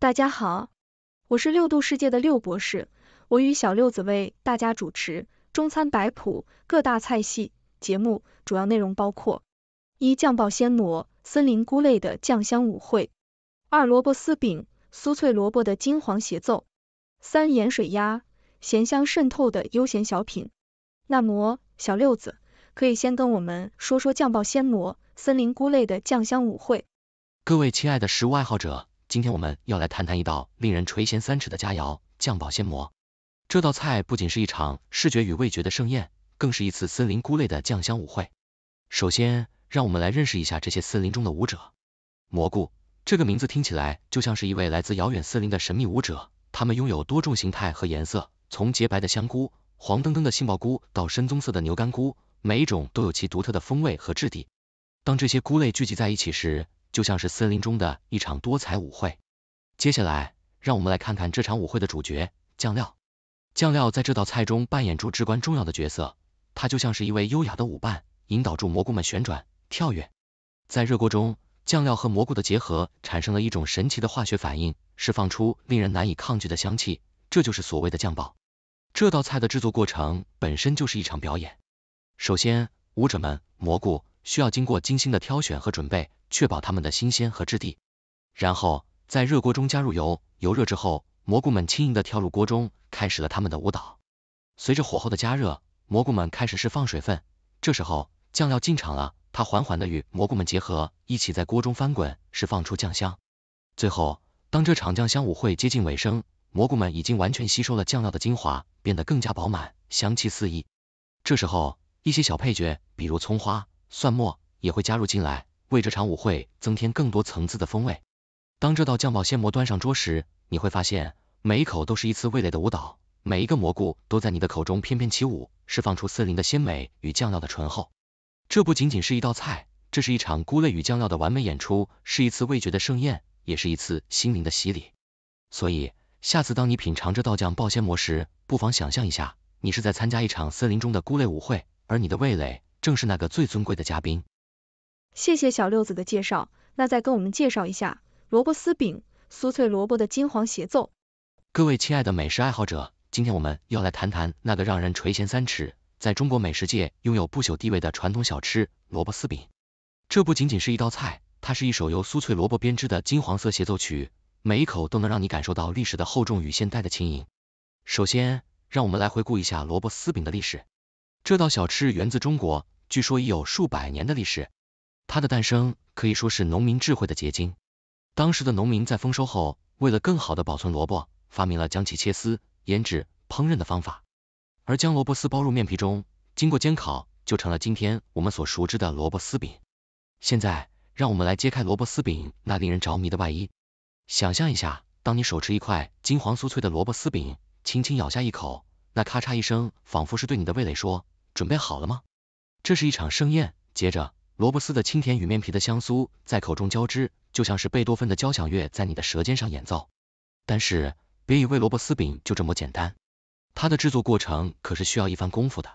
大家好，我是六度世界的六博士，我与小六子为大家主持中餐摆谱，各大菜系节目主要内容包括：一、酱爆鲜蘑、森林菇类的酱香舞会；二、萝卜丝饼、酥脆萝卜的金黄协奏；三、盐水鸭、咸香渗透的悠闲小品。那么，小六子可以先跟我们说说酱爆鲜蘑、森林菇类的酱香舞会。各位亲爱的食物爱好者。今天我们要来谈谈一道令人垂涎三尺的佳肴——酱保鲜蘑。这道菜不仅是一场视觉与味觉的盛宴，更是一次森林菇类的酱香舞会。首先，让我们来认识一下这些森林中的舞者——蘑菇。这个名字听起来就像是一位来自遥远森林的神秘舞者。它们拥有多种形态和颜色，从洁白的香菇、黄澄澄的杏鲍菇到深棕色的牛肝菇，每一种都有其独特的风味和质地。当这些菇类聚集在一起时，就像是森林中的一场多彩舞会。接下来，让我们来看看这场舞会的主角——酱料。酱料在这道菜中扮演着至关重要的角色，它就像是一位优雅的舞伴，引导住蘑菇们旋转、跳跃。在热锅中，酱料和蘑菇的结合产生了一种神奇的化学反应，释放出令人难以抗拒的香气。这就是所谓的酱爆。这道菜的制作过程本身就是一场表演。首先，舞者们——蘑菇。需要经过精心的挑选和准备，确保它们的新鲜和质地。然后在热锅中加入油，油热之后，蘑菇们轻盈地跳入锅中，开始了它们的舞蹈。随着火候的加热，蘑菇们开始释放水分。这时候酱料进场了，它缓缓地与蘑菇们结合，一起在锅中翻滚，释放出酱香。最后，当这场酱香舞会接近尾声，蘑菇们已经完全吸收了酱料的精华，变得更加饱满，香气四溢。这时候一些小配角，比如葱花。蒜末也会加入进来，为这场舞会增添更多层次的风味。当这道酱爆鲜蘑端上桌时，你会发现每一口都是一次味蕾的舞蹈，每一个蘑菇都在你的口中翩翩起舞，释放出森林的鲜美与酱料的醇厚。这不仅仅是一道菜，这是一场菇类与酱料的完美演出，是一次味觉的盛宴，也是一次心灵的洗礼。所以，下次当你品尝这道酱爆鲜蘑时，不妨想象一下，你是在参加一场森林中的菇类舞会，而你的味蕾。正是那个最尊贵的嘉宾。谢谢小六子的介绍，那再跟我们介绍一下萝卜丝饼，酥脆萝卜的金黄协奏。各位亲爱的美食爱好者，今天我们要来谈谈那个让人垂涎三尺，在中国美食界拥有不朽地位的传统小吃萝卜丝饼。这不仅仅是一道菜，它是一首由酥脆萝卜编织的金黄色协奏曲，每一口都能让你感受到历史的厚重与现代的轻盈。首先，让我们来回顾一下萝卜丝饼的历史。这道小吃源自中国，据说已有数百年的历史。它的诞生可以说是农民智慧的结晶。当时的农民在丰收后，为了更好的保存萝卜，发明了将其切丝、腌制、烹饪的方法。而将萝卜丝包入面皮中，经过煎烤，就成了今天我们所熟知的萝卜丝饼。现在，让我们来揭开萝卜丝饼那令人着迷的外衣。想象一下，当你手持一块金黄酥脆的萝卜丝饼，轻轻咬下一口，那咔嚓一声，仿佛是对你的味蕾说。准备好了吗？这是一场盛宴。接着，萝卜丝的清甜与面皮的香酥在口中交织，就像是贝多芬的交响乐在你的舌尖上演奏。但是，别以为萝卜丝饼就这么简单，它的制作过程可是需要一番功夫的。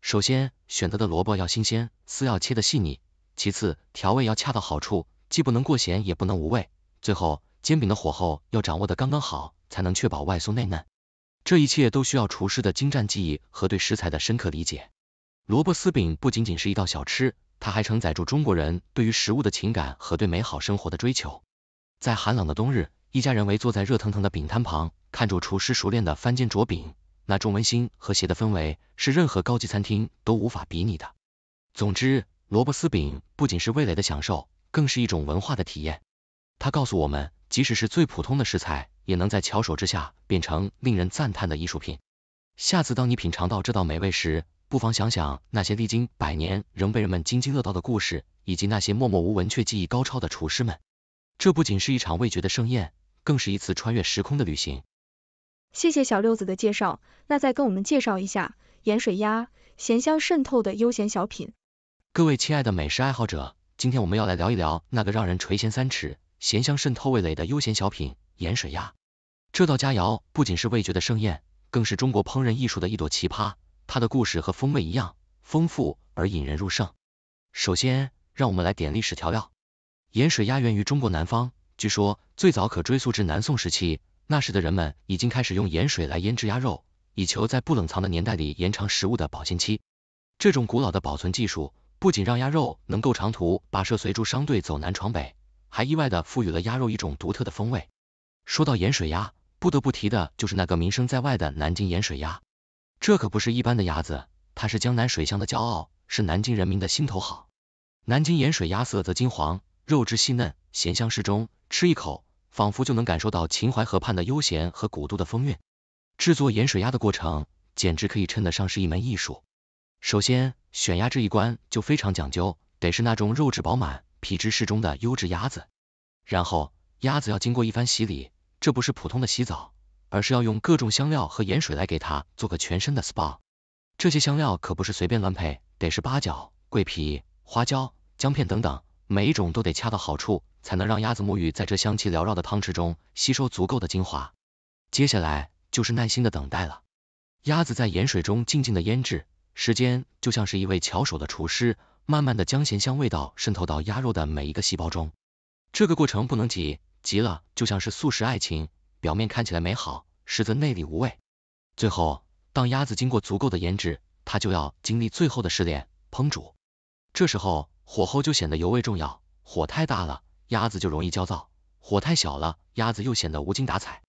首先，选择的萝卜要新鲜，丝要切得细腻；其次，调味要恰到好处，既不能过咸，也不能无味；最后，煎饼的火候要掌握的刚刚好，才能确保外酥内嫩。这一切都需要厨师的精湛技艺和对食材的深刻理解。萝卜丝饼不仅仅是一道小吃，它还承载住中国人对于食物的情感和对美好生活的追求。在寒冷的冬日，一家人围坐在热腾腾的饼摊旁，看着厨师熟练的翻煎着饼，那种温馨和谐的氛围是任何高级餐厅都无法比拟的。总之，萝卜丝饼不仅是味蕾的享受，更是一种文化的体验。它告诉我们，即使是最普通的食材，也能在巧手之下变成令人赞叹的艺术品。下次当你品尝到这道美味时，不妨想想那些历经百年仍被人们津津乐道的故事，以及那些默默无闻却技艺高超的厨师们。这不仅是一场味觉的盛宴，更是一次穿越时空的旅行。谢谢小六子的介绍，那再跟我们介绍一下盐水鸭，咸香渗透的悠闲小品。各位亲爱的美食爱好者，今天我们要来聊一聊那个让人垂涎三尺、咸香渗透味蕾的悠闲小品。盐水鸭这道佳肴不仅是味觉的盛宴，更是中国烹饪艺术的一朵奇葩。它的故事和风味一样丰富而引人入胜。首先，让我们来点历史调料。盐水鸭源于中国南方，据说最早可追溯至南宋时期。那时的人们已经开始用盐水来腌制鸭肉，以求在不冷藏的年代里延长食物的保鲜期。这种古老的保存技术不仅让鸭肉能够长途跋涉随著商队走南闯北，还意外的赋予了鸭肉一种独特的风味。说到盐水鸭，不得不提的就是那个名声在外的南京盐水鸭。这可不是一般的鸭子，它是江南水乡的骄傲，是南京人民的心头好。南京盐水鸭色泽金黄，肉质细嫩，咸香适中，吃一口，仿佛就能感受到秦淮河畔的悠闲和古都的风韵。制作盐水鸭的过程，简直可以称得上是一门艺术。首先选鸭这一关就非常讲究，得是那种肉质饱满、皮质适中的优质鸭子。然后鸭子要经过一番洗礼。这不是普通的洗澡，而是要用各种香料和盐水来给它做个全身的 spa。这些香料可不是随便乱配，得是八角、桂皮、花椒、姜片等等，每一种都得恰到好处，才能让鸭子沐浴在这香气缭绕的汤池中，吸收足够的精华。接下来就是耐心的等待了。鸭子在盐水中静静的腌制，时间就像是一位巧手的厨师，慢慢的将咸香味道渗透到鸭肉的每一个细胞中。这个过程不能急。急了就像是素食爱情，表面看起来美好，实则内里无味。最后，当鸭子经过足够的腌制，它就要经历最后的试炼烹煮。这时候火候就显得尤为重要，火太大了，鸭子就容易焦躁；火太小了，鸭子又显得无精打采。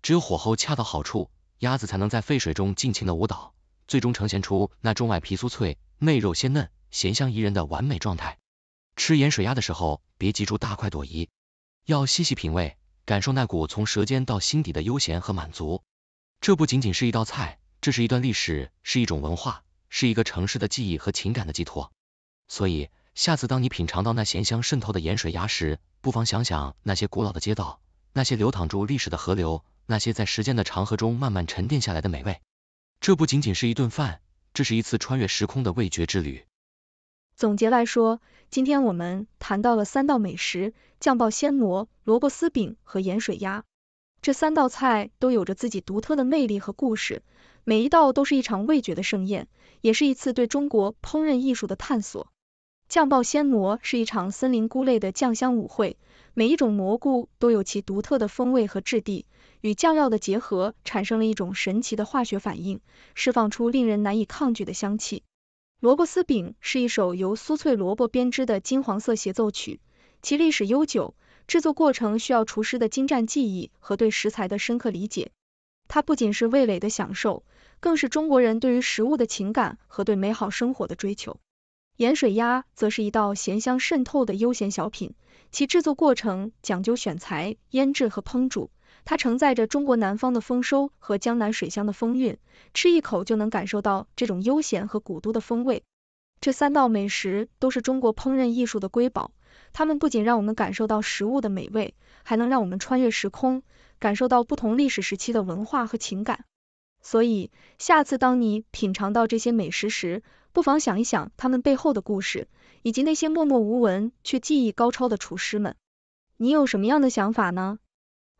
只有火候恰到好处，鸭子才能在沸水中尽情的舞蹈，最终呈现出那中外皮酥脆，内肉鲜嫩，咸香宜人的完美状态。吃盐水鸭的时候，别急着大快朵颐。要细细品味，感受那股从舌尖到心底的悠闲和满足。这不仅仅是一道菜，这是一段历史，是一种文化，是一个城市的记忆和情感的寄托。所以，下次当你品尝到那咸香渗透的盐水鸭时，不妨想想那些古老的街道，那些流淌住历史的河流，那些在时间的长河中慢慢沉淀下来的美味。这不仅仅是一顿饭，这是一次穿越时空的味觉之旅。总结来说，今天我们谈到了三道美食：酱爆鲜蘑、萝卜丝饼和盐水鸭。这三道菜都有着自己独特的魅力和故事，每一道都是一场味觉的盛宴，也是一次对中国烹饪艺术的探索。酱爆鲜蘑是一场森林菇类的酱香舞会，每一种蘑菇都有其独特的风味和质地，与酱料的结合产生了一种神奇的化学反应，释放出令人难以抗拒的香气。萝卜丝饼是一首由酥脆萝卜编织的金黄色协奏曲，其历史悠久，制作过程需要厨师的精湛技艺和对食材的深刻理解。它不仅是味蕾的享受，更是中国人对于食物的情感和对美好生活的追求。盐水鸭则是一道咸香渗透的悠闲小品，其制作过程讲究选材、腌制和烹煮。它承载着中国南方的丰收和江南水乡的风韵，吃一口就能感受到这种悠闲和古都的风味。这三道美食都是中国烹饪艺术的瑰宝，它们不仅让我们感受到食物的美味，还能让我们穿越时空，感受到不同历史时期的文化和情感。所以，下次当你品尝到这些美食时，不妨想一想它们背后的故事，以及那些默默无闻却技艺高超的厨师们。你有什么样的想法呢？